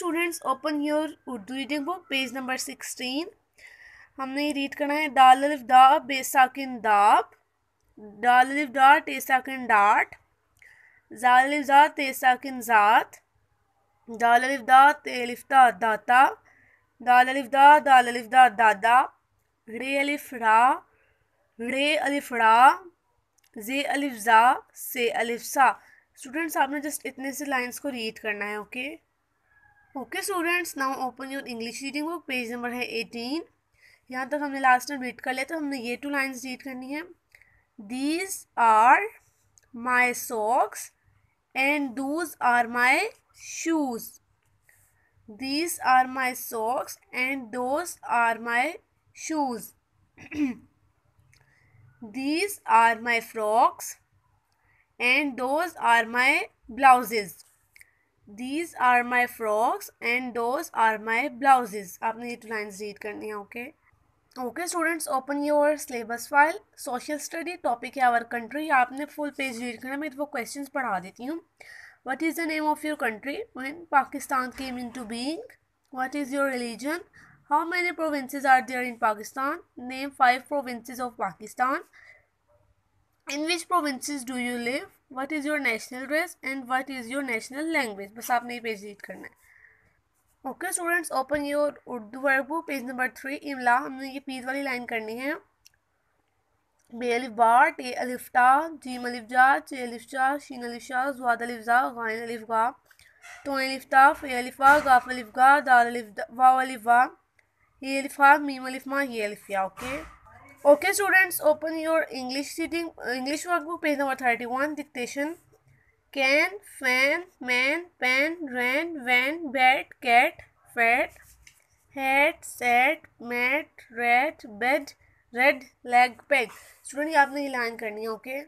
Students open your Urdu reading book page number sixteen हमने read करना है दाल अलिफ दा बे दाप दाब दाल अलिफ डा टे डाट जाल अलिफ जा ते ज़ात दाल अलिफ दा तेलिफ दा दाता दाल अलिफ दा दाल अलिफ दा दादा रे अलिफ रा रे अलिफ रा जे अलिफ ज़ा से अलिफ सा स्टूडेंट्स आपने जस्ट इतने से लाइंस को रीड करना है okay okay? Okay students now open your English reading book page number है एटीन यहाँ तक हमने लास्ट टाइम रीड कर लिया तो हमने ये टू लाइन्स रीड करनी है these are my socks and those are my shoes these are my socks and those are my shoes these are my frocks and those are my blouses these are my frocks and those are my blouses आपने ये two lines read करनी है okay okay students open your syllabus file social study topic है our country आपने full page read करना मैं वो question पढ़ा देती हूँ what is the name of your country one Pakistan came into being what is your religion how many provinces are there in Pakistan name five provinces of Pakistan in which provinces do you live what is your national dress and what is your national language बस आपने ये page read करना है okay students open your Urdu workbook page number three इमला हमने ये Ps वाली line करनी है बे अलिफ बार टे अलिफ टा जीम अलिफ जा चे अलिफ जा शीन अलिफ शाह जुआद अलिफ जा गाइन अलिफ गा तो अलिफ ता फे अलिफ वा गाफ अलिफ गा दाल अलिफ वा अलिफ वा ये अलिफ हा मीम अलिफ मा ये अलिफ या okay Okay students, open your English sitting English workbook page number 31 dictation can, fan, man, pen, ran, van, bat, cat, fat, hat, set, mat, rat, bed, red leg pack student ये आपने ये line करनी है okay